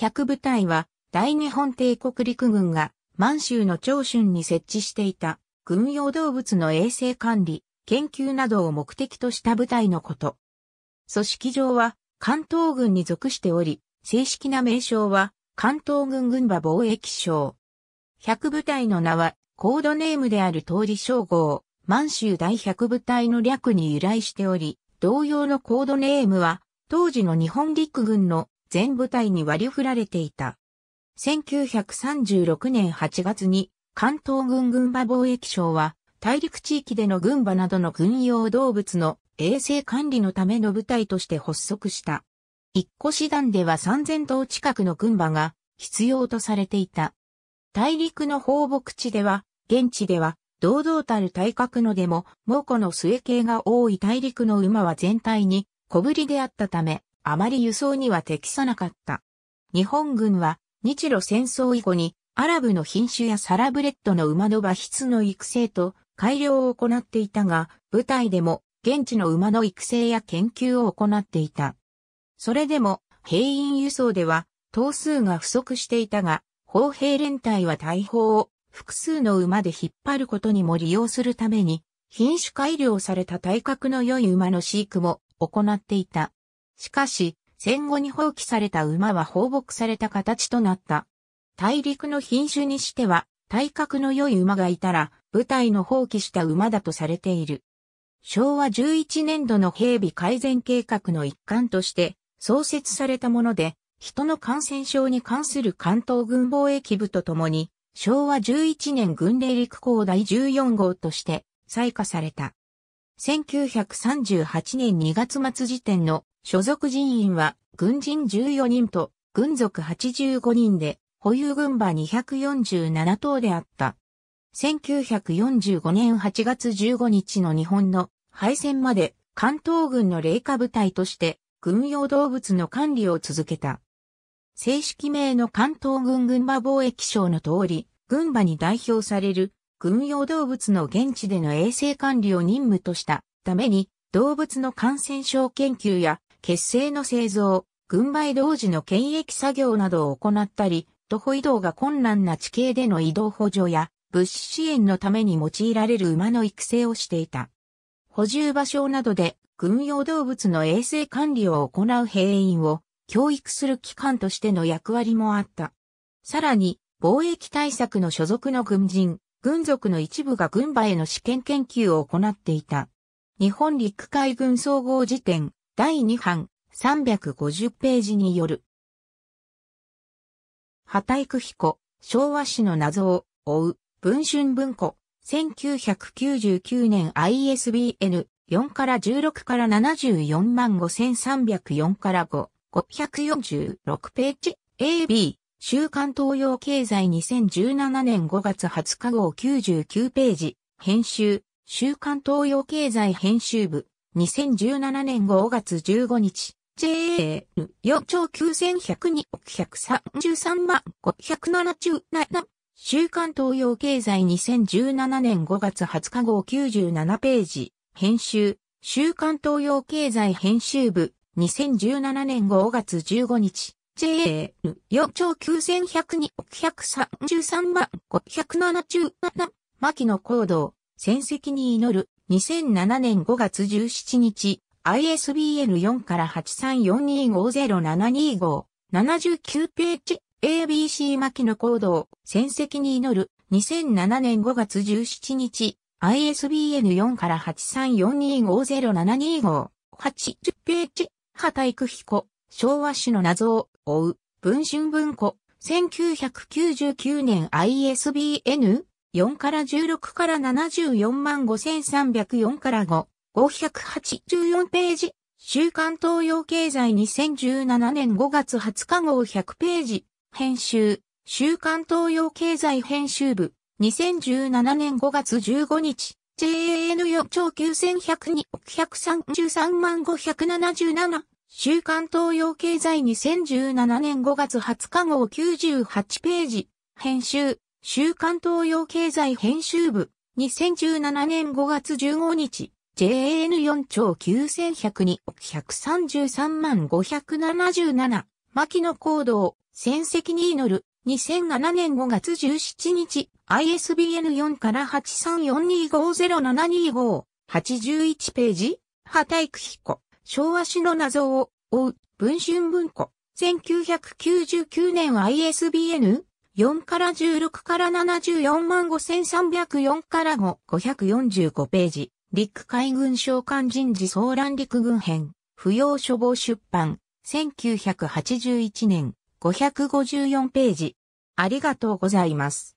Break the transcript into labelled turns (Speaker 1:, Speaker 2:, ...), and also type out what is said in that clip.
Speaker 1: 100部隊は大日本帝国陸軍が満州の長春に設置していた軍用動物の衛生管理、研究などを目的とした部隊のこと。組織上は関東軍に属しており、正式な名称は関東軍軍馬貿易省。100部隊の名はコードネームである通り称号、満州第100部隊の略に由来しており、同様のコードネームは当時の日本陸軍の全部隊に割り振られていた。1936年8月に関東軍軍馬貿易省は大陸地域での軍馬などの軍用動物の衛生管理のための部隊として発足した。一個師団では3000頭近くの軍馬が必要とされていた。大陸の放牧地では、現地では堂々たる体格のでも、猛虎の末系が多い大陸の馬は全体に小ぶりであったため、あまり輸送には適さなかった。日本軍は日露戦争以後にアラブの品種やサラブレッドの馬の馬質の育成と改良を行っていたが、部隊でも現地の馬の育成や研究を行っていた。それでも兵員輸送では頭数が不足していたが、砲兵連隊は大砲を複数の馬で引っ張ることにも利用するために、品種改良された体格の良い馬の飼育も行っていた。しかし、戦後に放棄された馬は放牧された形となった。大陸の品種にしては、体格の良い馬がいたら、部隊の放棄した馬だとされている。昭和11年度の兵備改善計画の一環として、創設されたもので、人の感染症に関する関東軍防疫部とともに、昭和11年軍令陸港第14号として採火された。1938年2月末時点の所属人員は軍人14人と軍属85人で保有軍馬247頭であった。1945年8月15日の日本の敗戦まで関東軍の霊下部隊として軍用動物の管理を続けた。正式名の関東軍軍馬貿易省の通り、軍馬に代表される軍用動物の現地での衛生管理を任務としたために動物の感染症研究や血清の製造、軍配同時の検疫作業などを行ったり、徒歩移動が困難な地形での移動補助や物資支援のために用いられる馬の育成をしていた。補充場所などで軍用動物の衛生管理を行う兵員を教育する機関としての役割もあった。さらに、貿易対策の所属の軍人、軍属の一部が軍馬への試験研究を行っていた。日本陸海軍総合辞典、第2版350ページによる。畑育彦、昭和史の謎を追う、文春文庫、1999年 ISBN 4から16から74万5304から5、546ページ、AB、週刊東洋経済2017年5月20日号99ページ、編集、週刊東洋経済編集部、2017年5月15日、JA 4兆9102億133万577週刊東洋経済2017年5月20日号97ページ、編集、週刊東洋経済編集部、2017年5月15日、JA 4兆9102億133万577牧野行動、戦績に祈る2007年5月17日、ISBN4 から834250725、79ページ、ABC 巻の行動、戦績に祈る、2007年5月17日、ISBN4 から834250725、8 0ページ、畑育彦、昭和史の謎を追う、文春文庫、1999年 ISBN 4から16から74万5304から5、584ページ。週刊東洋経済2017年5月20日号100ページ。編集。週刊東洋経済編集部。2017年5月15日。JAN4 兆9102、1 3 3万577。週刊東洋経済2017年5月20日号98ページ。編集。週刊東洋経済編集部、2017年5月15日、JAN4 兆9102、133万577、牧野行動、戦績に祈る、2007年5月17日、ISBN4 から8 3 4 2 5 0 7 2 5 81ページ、畑育彦、昭和史の謎を追う、文春文庫、1999年 ISBN 4から16から74万5304から5、545ページ。陸海軍将官人事総乱陸軍編。不要処方出版。1981年554ページ。ありがとうございます。